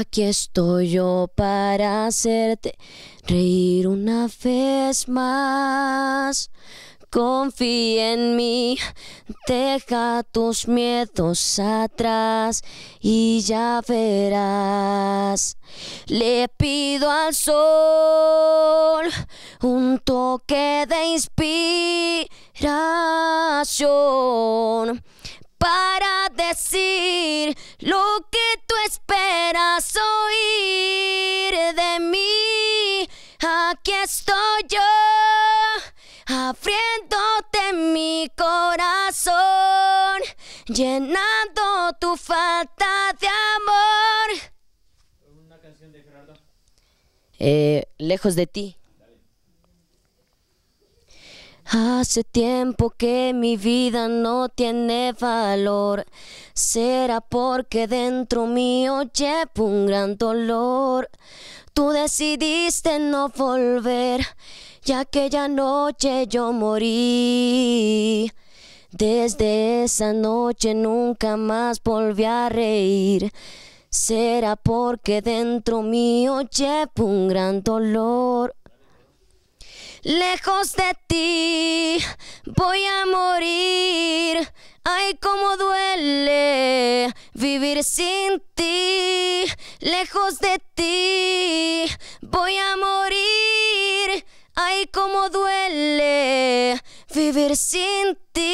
Aquí estoy yo para hacerte reír una vez más. Confía en mí, deja tus miedos atrás y ya verás. Le pido al sol un toque de inspiración aquí estoy yo, abriéndote mi corazón, llenando tu falta de amor. Una canción de Gerardo. Eh, lejos de ti. Hace tiempo que mi vida no tiene valor. Será porque dentro mío llevo un gran dolor. Tú decidiste no volver, ya aquella noche yo morí. Desde esa noche nunca más volví a reír. Será porque dentro mío llevo un gran dolor. Lejos de ti voy a morir. Ay, como duele vivir sin ti. Lejos de ti voy a morir. Ay, como duele vivir sin ti.